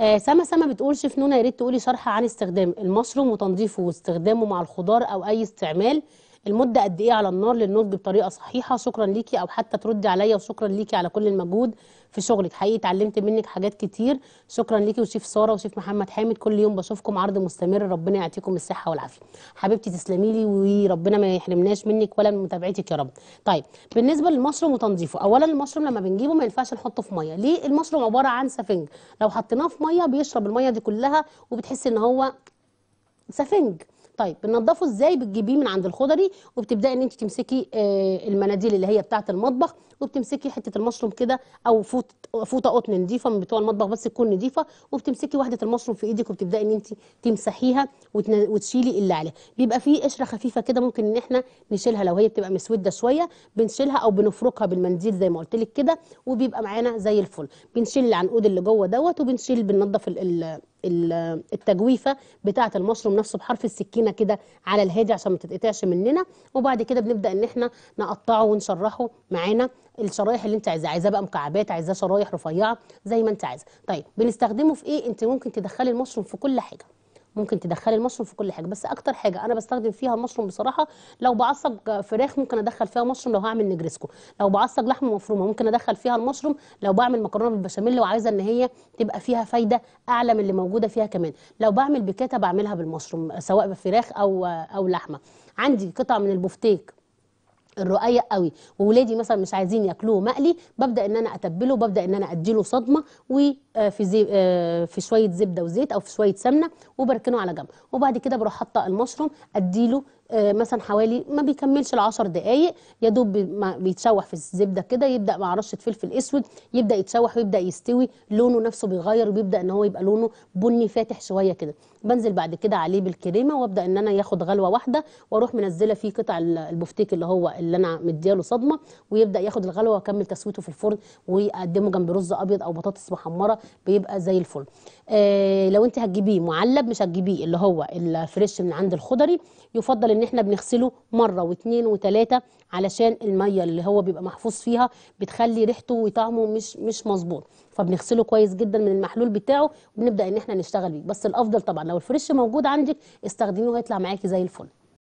آه سما سما بتقول شيف نونا يا ريت تقولي شرح عن استخدام المشروم وتنظيفه واستخدامه مع الخضار او اي استعمال المده قد ايه على النار للنضج بطريقه صحيحه شكرا ليكي او حتى تردي عليا وشكرا ليكي على كل المجهود في شغلك حقيقي اتعلمت منك حاجات كتير شكرا ليكي وشيف ساره وشيف محمد حامد كل يوم بشوفكم عرض مستمر ربنا يعطيكم الصحه والعافيه حبيبتي تسلمي لي وربنا ما يحرمناش منك ولا من متابعتك يا رب طيب بالنسبه للمشروم وتنظيفه اولا المشروم لما بنجيبه ما ينفعش نحطه في ميه ليه المشروم عباره عن سفنج لو حطيناه في ميه بيشرب الميه دي كلها وبتحس ان هو سفنج طيب بننضفه ازاي بتجيبيه من عند الخضري وبتبداي ان انت تمسكي آه، المناديل اللي هي بتاعه المطبخ وبتمسكي حته المشروم كده او فوطه قطن نظيفه من بتوع المطبخ بس تكون نظيفه وبتمسكي واحده المشروم في ايدك وبتبداي ان انت تمسحيها وتشيلي اللي عليها بيبقى فيه قشره خفيفه كده ممكن ان احنا نشيلها لو هي بتبقى مسوده شويه بنشيلها او بنفركها بالمنديل زي ما قلت لك كده وبيبقى معانا زي الفل بنشيل العنقود اللي جوه دوت وبنشيل بننضف التجويفه بتاعه المشروم نفسه بحرف السكينه كده على الهادي عشان ما تتقطعش مننا وبعد كده بنبدا ان احنا نقطعه ونشرحه معانا الشرايح اللي انت عايزاه عايزاه بقى مكعبات عايزاه شرايح رفيعه زي ما انت عايزه طيب بنستخدمه في ايه انت ممكن تدخلي المشروم في كل حاجه ممكن تدخلي المشروم في كل حاجه بس اكتر حاجه انا بستخدم فيها المشروم بصراحه لو بعصج فراخ ممكن ادخل فيها مشروم لو هعمل نجرسكو لو بعصج لحمه مفرومه ممكن ادخل فيها المشروم لو بعمل مكرونه بالبشاميل وعايزه ان هي تبقى فيها فايده اعلى من اللي موجوده فيها كمان لو بعمل بكاتا بعملها بالمشروم سواء بفراخ او او لحمه عندي قطع من البفتيك الرقيق قوي وولادي مثلا مش عايزين ياكلوه مقلي ببدا ان انا اتبله ببدا ان انا اديله صدمه وفي آه، زي آه، في شويه زبده وزيت او في شويه سمنه وبركنه على جنب وبعد كده بروح حاطه المشروم اديله آه، مثلا حوالي ما بيكملش العشر دقايق يا دوب بيتشوح في الزبده كده يبدا مع رشه فلفل اسود يبدا يتشوح ويبدا يستوي لونه نفسه بيغير وبيبدا ان هو يبقى لونه بني فاتح شويه كده بنزل بعد كده عليه بالكريمه وابدا ان انا ياخد غلوه واحده واروح منزله فيه قطع البفتيك اللي هو اللي انا مدياله صدمه ويبدا ياخد الغلوه واكمل تسويته في الفرن واقدمه جنب رز ابيض او بطاطس محمره بيبقى زي الفل آه لو انت هتجيبيه معلب مش هتجيبيه اللي هو الفريش من عند الخضري يفضل ان احنا بنغسله مره واثنين وثلاثه علشان الميه اللي هو بيبقى محفوظ فيها بتخلي ريحته وطعمه مش مش مظبوط فبنغسله كويس جدا من المحلول بتاعه وبنبدا ان احنا نشتغل بيه بس الافضل طبعا لو الفريش موجود عندك استخدميه هيطلع معاكي زي الفل